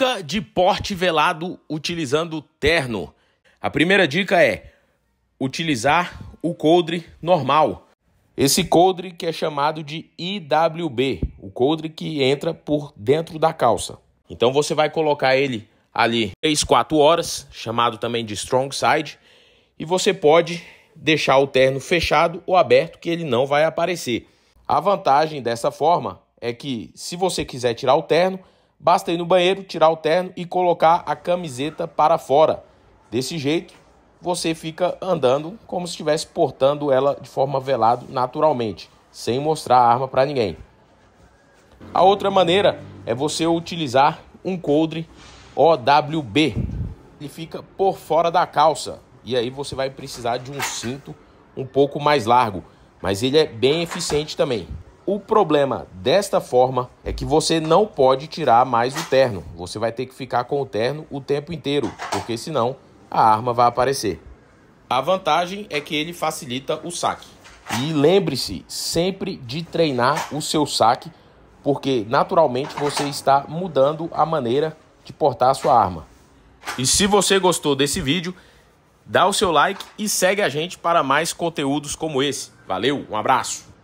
dica de porte velado utilizando terno. A primeira dica é utilizar o coldre normal. Esse coldre que é chamado de IWB, o coldre que entra por dentro da calça. Então você vai colocar ele ali 3, 4 horas, chamado também de strong side, e você pode deixar o terno fechado ou aberto que ele não vai aparecer. A vantagem dessa forma é que se você quiser tirar o terno, basta ir no banheiro, tirar o terno e colocar a camiseta para fora. Desse jeito, você fica andando como se estivesse portando ela de forma velada naturalmente, sem mostrar a arma para ninguém. A outra maneira é você utilizar um coldre OWB. Ele fica por fora da calça e aí você vai precisar de um cinto um pouco mais largo, mas ele é bem eficiente também. O problema desta forma é que você não pode tirar mais o terno. Você vai ter que ficar com o terno o tempo inteiro, porque senão a arma vai aparecer. A vantagem é que ele facilita o saque. E lembre-se sempre de treinar o seu saque, porque naturalmente você está mudando a maneira de portar a sua arma. E se você gostou desse vídeo, dá o seu like e segue a gente para mais conteúdos como esse. Valeu, um abraço!